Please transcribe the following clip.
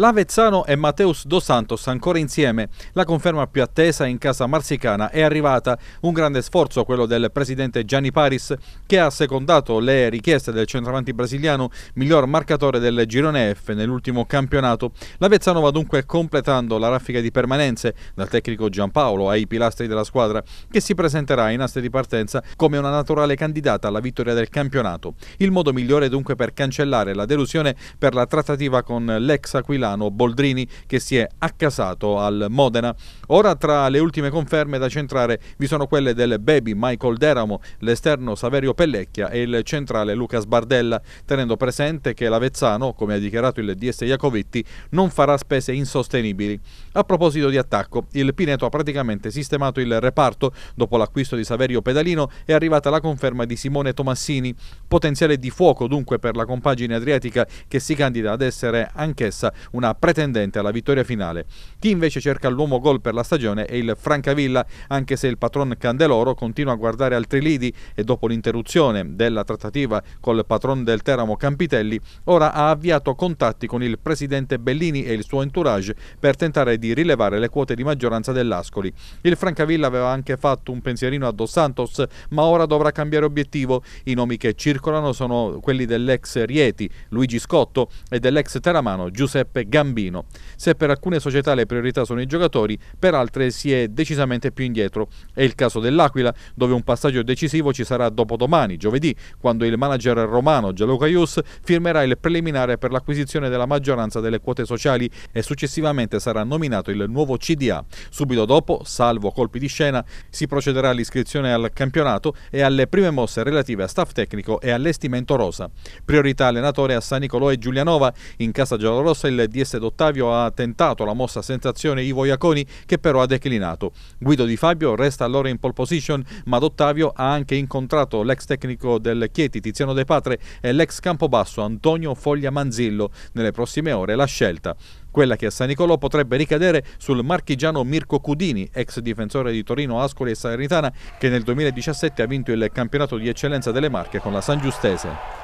L'Avezzano e Mateus Dos Santos ancora insieme. La conferma più attesa in casa marsicana è arrivata. Un grande sforzo quello del presidente Gianni Paris che ha secondato le richieste del centravanti brasiliano miglior marcatore del girone F nell'ultimo campionato. L'Avezzano va dunque completando la raffica di permanenze dal tecnico Giampaolo ai pilastri della squadra che si presenterà in aste di partenza come una naturale candidata alla vittoria del campionato. Il modo migliore dunque per cancellare la delusione per la trattativa con l'ex Aquilano Milano, Boldrini che si è accasato al Modena. Ora tra le ultime conferme da centrare vi sono quelle del Baby Michael Deramo, l'esterno Saverio Pellecchia e il centrale Lucas Bardella, tenendo presente che l'Avezzano, come ha dichiarato il DS Iacovitti, non farà spese insostenibili. A proposito di attacco, il Pineto ha praticamente sistemato il reparto dopo l'acquisto di Saverio Pedalino è arrivata la conferma di Simone Tomassini, potenziale di fuoco dunque per la compagine adriatica che si candida ad essere anch'essa una pretendente alla vittoria finale. Chi invece cerca l'uomo gol per la stagione è il Francavilla, anche se il patron Candeloro continua a guardare altri lidi e dopo l'interruzione della trattativa col patron del Teramo Campitelli, ora ha avviato contatti con il presidente Bellini e il suo entourage per tentare di rilevare le quote di maggioranza dell'Ascoli. Il Francavilla aveva anche fatto un pensierino a Dos Santos, ma ora dovrà cambiare obiettivo. I nomi che circolano sono quelli dell'ex Rieti, Luigi Scotto, e dell'ex Teramano, Giuseppe Giuseppe Gambino. Se per alcune società le priorità sono i giocatori, per altre si è decisamente più indietro. È il caso dell'Aquila, dove un passaggio decisivo ci sarà dopodomani, giovedì, quando il manager romano Gianluca Ius firmerà il preliminare per l'acquisizione della maggioranza delle quote sociali e successivamente sarà nominato il nuovo CDA. Subito dopo, salvo colpi di scena, si procederà all'iscrizione al campionato e alle prime mosse relative a staff tecnico e allestimento rosa. Priorità allenatore a San Nicolò e Giulianova. In casa giallorossa il DS D'Ottavio ha tentato la mossa sensazione Ivo Iaconi che però ha declinato. Guido Di Fabio resta allora in pole position ma D'Ottavio ha anche incontrato l'ex tecnico del Chieti Tiziano De Patre e l'ex Campobasso Antonio Foglia Manzillo. Nelle prossime ore la scelta. Quella che a San Nicolò potrebbe ricadere sul marchigiano Mirko Cudini, ex difensore di Torino, Ascoli e Salernitana, che nel 2017 ha vinto il campionato di eccellenza delle Marche con la San Giustese.